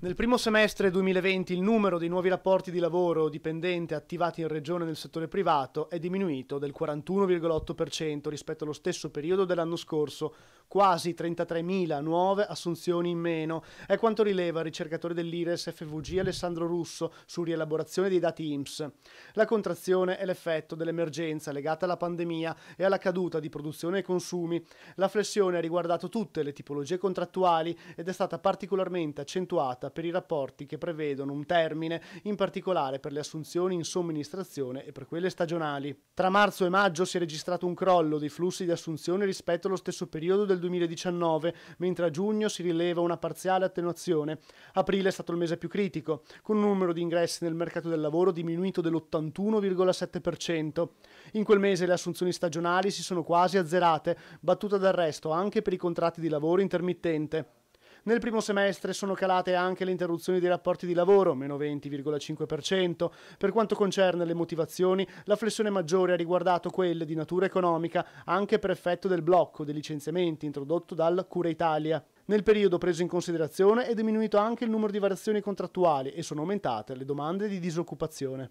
Nel primo semestre 2020 il numero dei nuovi rapporti di lavoro dipendente attivati in regione nel settore privato è diminuito del 41,8% rispetto allo stesso periodo dell'anno scorso, quasi 33.000 nuove assunzioni in meno. È quanto rileva il ricercatore dell'IRES FVG Alessandro Russo su rielaborazione dei dati IMSS. La contrazione è l'effetto dell'emergenza legata alla pandemia e alla caduta di produzione e consumi. La flessione ha riguardato tutte le tipologie contrattuali ed è stata particolarmente accentuata prevista per i rapporti che prevedono un termine, in particolare per le assunzioni in somministrazione e per quelle stagionali. Tra marzo e maggio si è registrato un crollo dei flussi di assunzione rispetto allo stesso periodo del 2019, mentre a giugno si rileva una parziale attenuazione. Aprile è stato il mese più critico, con un numero di ingressi nel mercato del lavoro diminuito dell'81,7%. In quel mese le assunzioni stagionali si sono quasi azzerate, battuta d'arresto anche per i contratti di lavoro intermittente. Nel primo semestre sono calate anche le interruzioni dei rapporti di lavoro, meno 20,5%. Per quanto concerne le motivazioni, la flessione maggiore ha riguardato quelle di natura economica, anche per effetto del blocco dei licenziamenti introdotto dal Cura Italia. Nel periodo preso in considerazione è diminuito anche il numero di variazioni contrattuali e sono aumentate le domande di disoccupazione.